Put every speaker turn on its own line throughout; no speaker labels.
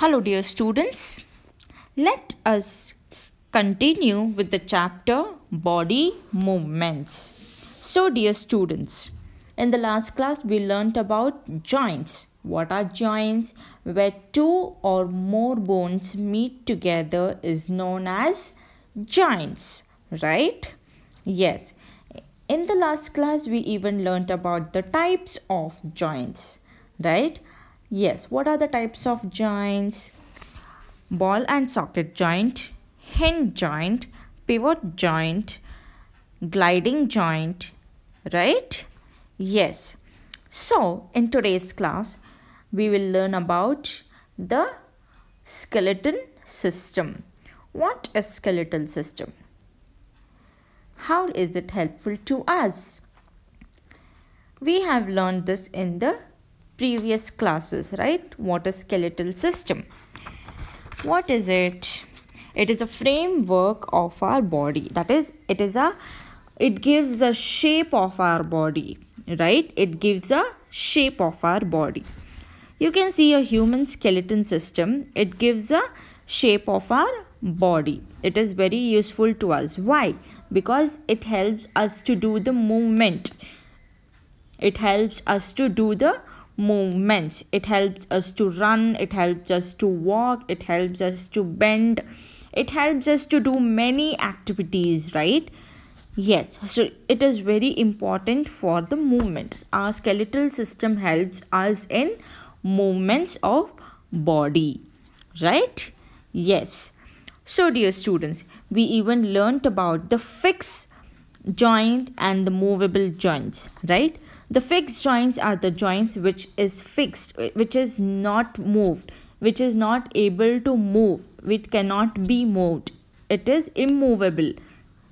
Hello, dear students. Let us continue with the chapter Body Movements. So, dear students, in the last class we learnt about joints. What are joints? Where two or more bones meet together is known as joints, right? Yes. In the last class we even learnt about the types of joints, right? Yes, what are the types of joints? Ball and socket joint, hinge joint, pivot joint, gliding joint, right? Yes. So, in today's class, we will learn about the skeleton system. What is skeletal system? How is it helpful to us? We have learned this in the previous classes right what is skeletal system what is it it is a framework of our body that is it is a it gives a shape of our body right it gives a shape of our body you can see a human skeleton system it gives a shape of our body it is very useful to us why because it helps us to do the movement it helps us to do the movements it helps us to run it helps us to walk it helps us to bend it helps us to do many activities right yes so it is very important for the movement our skeletal system helps us in movements of body right yes so dear students we even learnt about the fixed joint and the movable joints right the fixed joints are the joints which is fixed, which is not moved, which is not able to move, which cannot be moved. It is immovable.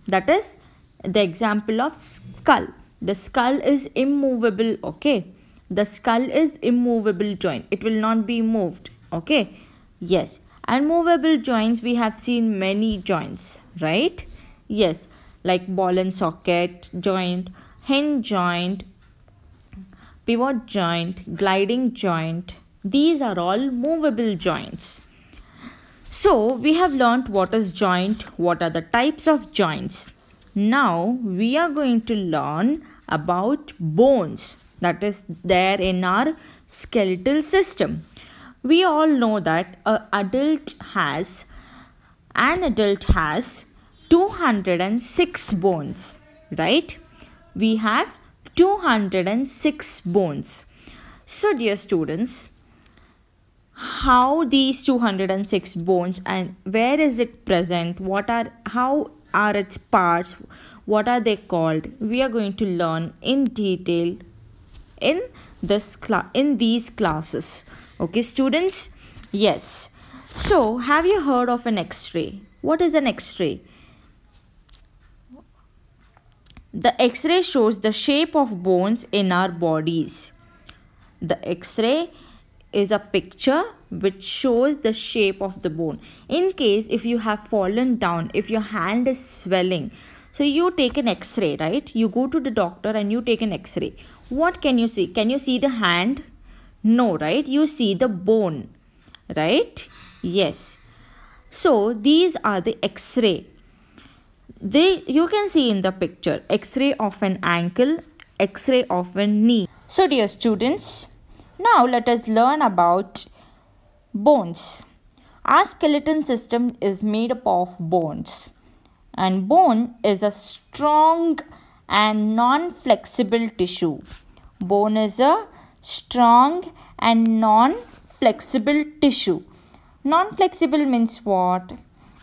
That is the example of skull. The skull is immovable, okay? The skull is immovable joint. It will not be moved, okay? Yes. And movable joints, we have seen many joints, right? Yes, like ball and socket joint, hinge joint, pivot joint, gliding joint. These are all movable joints. So we have learnt what is joint, what are the types of joints. Now we are going to learn about bones that is there in our skeletal system. We all know that an adult has an adult has 206 bones, right? We have 206 bones. So, dear students, how these 206 bones and where is it present? What are how are its parts? What are they called? We are going to learn in detail in this class in these classes. Okay, students. Yes. So, have you heard of an X-ray? What is an X-ray? The X-ray shows the shape of bones in our bodies. The X-ray is a picture which shows the shape of the bone. In case if you have fallen down, if your hand is swelling, so you take an x-ray, right? You go to the doctor and you take an x-ray. What can you see? Can you see the hand? No, right? You see the bone, right? Yes. So these are the x-ray they you can see in the picture x-ray of an ankle x-ray of a knee so dear students now let us learn about bones our skeleton system is made up of bones and bone is a strong and non-flexible tissue bone is a strong and non-flexible tissue non-flexible means what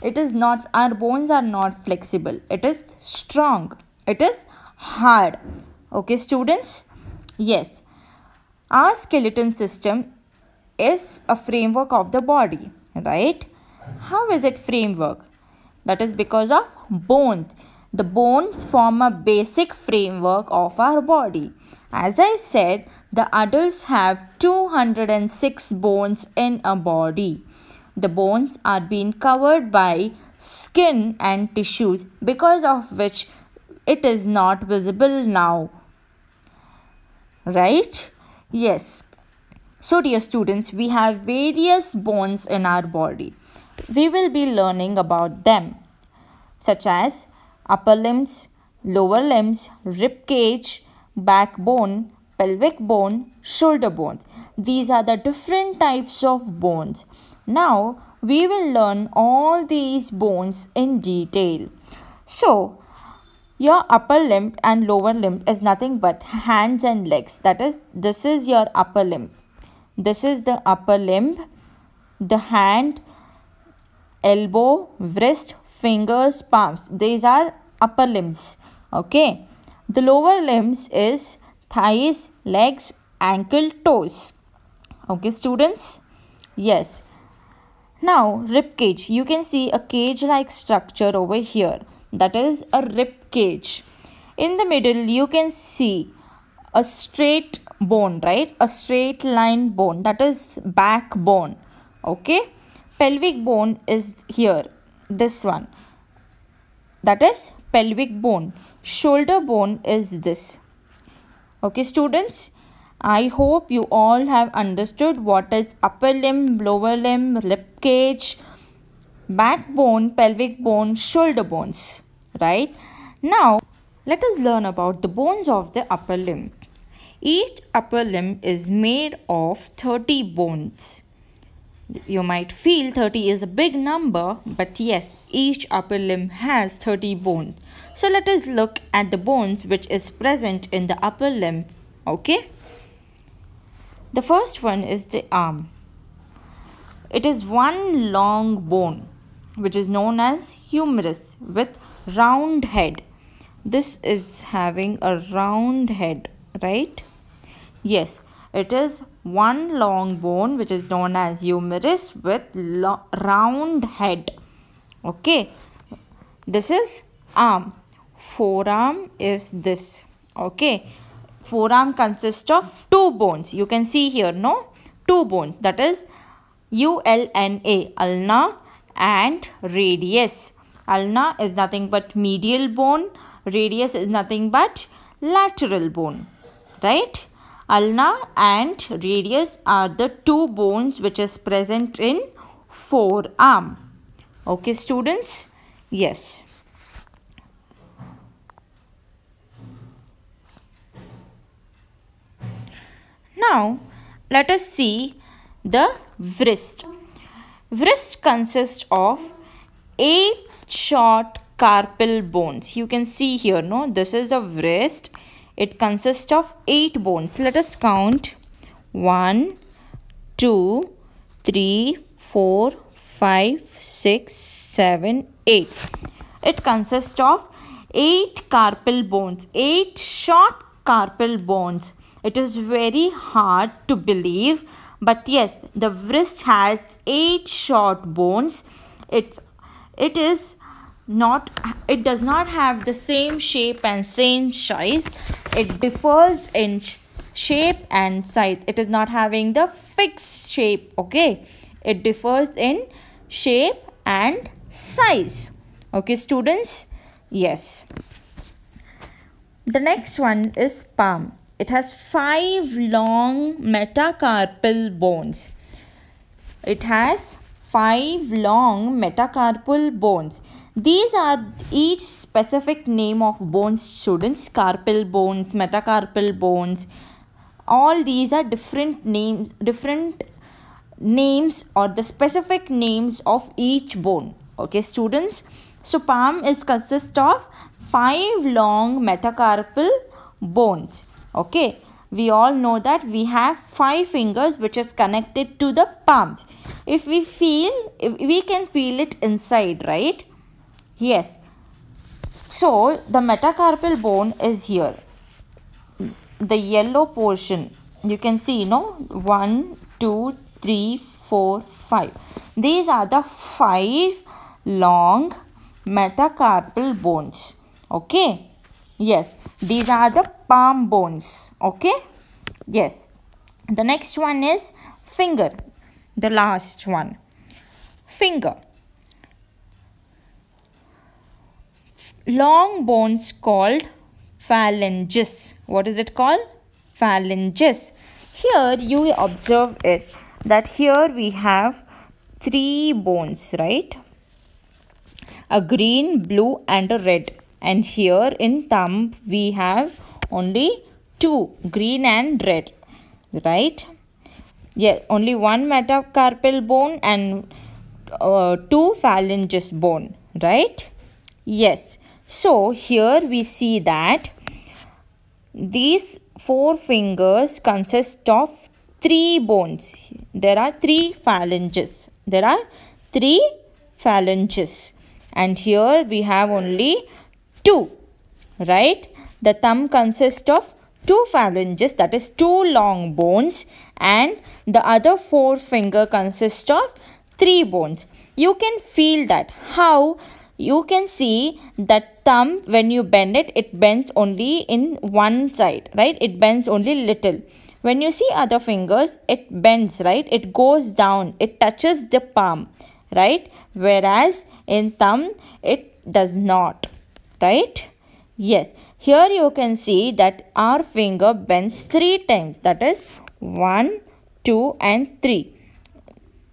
it is not our bones are not flexible it is strong it is hard okay students yes our skeleton system is a framework of the body right how is it framework that is because of bones the bones form a basic framework of our body as i said the adults have 206 bones in a body the bones are being covered by skin and tissues because of which it is not visible now. Right? Yes. So, dear students, we have various bones in our body. We will be learning about them, such as upper limbs, lower limbs, rib cage, backbone, pelvic bone, shoulder bones. These are the different types of bones. Now we will learn all these bones in detail. So your upper limb and lower limb is nothing but hands and legs. That is, this is your upper limb. This is the upper limb, the hand, elbow, wrist, fingers, palms. These are upper limbs. Okay. The lower limbs is thighs, legs, ankle, toes. Okay, students? Yes. Now rib cage, you can see a cage like structure over here that is a rib cage. In the middle you can see a straight bone right a straight line bone that is backbone okay pelvic bone is here this one that is pelvic bone shoulder bone is this okay students I hope you all have understood what is upper limb, lower limb, rib cage, backbone, pelvic bone, shoulder bones, right? Now, let us learn about the bones of the upper limb. Each upper limb is made of 30 bones. You might feel 30 is a big number, but yes, each upper limb has 30 bones. So let us look at the bones which is present in the upper limb, okay? The first one is the arm. It is one long bone which is known as humerus with round head. This is having a round head, right? Yes, it is one long bone which is known as humerus with round head. Okay, this is arm. Forearm is this. Okay, forearm consists of two bones. You can see here, no? Two bones that is ULNA, ulna and radius. Ulna is nothing but medial bone, radius is nothing but lateral bone, right? Ulna and radius are the two bones which is present in forearm. Okay, students? Yes. Now let us see the wrist. Wrist consists of eight short carpal bones. You can see here, no? This is the wrist. It consists of eight bones. Let us count. One, two, three, four, five, six, seven, eight. It consists of eight carpal bones. Eight short carpal bones. It is very hard to believe, but yes, the wrist has eight short bones. It's it is not it does not have the same shape and same size. It differs in shape and size. It is not having the fixed shape, okay? It differs in shape and size. Okay, students? Yes. The next one is palm. It has five long metacarpal bones. It has five long metacarpal bones. These are each specific name of bones students. Carpal bones, metacarpal bones. All these are different names, different names or the specific names of each bone. Okay students. So palm is consists of five long metacarpal bones. Okay. We all know that we have five fingers which is connected to the palms. If we feel, if we can feel it inside, right? Yes. So, the metacarpal bone is here. The yellow portion. You can see, no? one, two, three, four, five. These are the five long metacarpal bones. Okay. Yes, these are the palm bones. Okay. Yes. The next one is finger. The last one. Finger. Long bones called phalanges. What is it called? Phalanges. Here you observe it that here we have three bones, right? A green, blue and a red and here in thumb we have only two green and red right yeah only one metacarpal bone and uh, two phalanges bone right yes so here we see that these four fingers consist of three bones there are three phalanges there are three phalanges and here we have only 2. Right? The thumb consists of two phalanges that is two long bones and the other four finger consists of three bones. You can feel that. How? You can see that thumb when you bend it, it bends only in one side, right? It bends only little. When you see other fingers, it bends, right? It goes down. It touches the palm, right? Whereas in thumb, it does not right? Yes, here you can see that our finger bends three times that is 1, 2 and 3.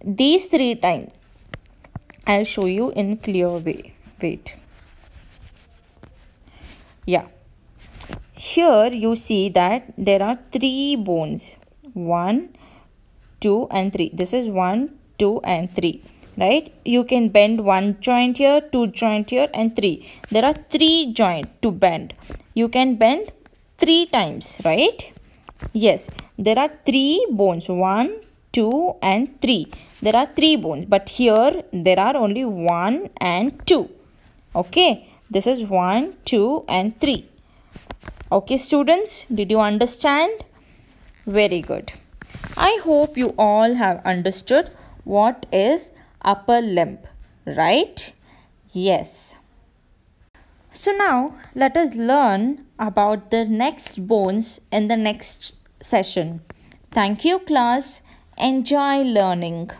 These three times. I'll show you in clear way. Wait. Yeah. Here you see that there are three bones. 1, 2 and 3. This is 1, 2 and 3 right you can bend one joint here two joint here and three there are three joint to bend you can bend three times right yes there are three bones one two and three there are three bones but here there are only one and two okay this is one two and three okay students did you understand very good i hope you all have understood what is upper limb, right? Yes. So now let us learn about the next bones in the next session. Thank you class. Enjoy learning.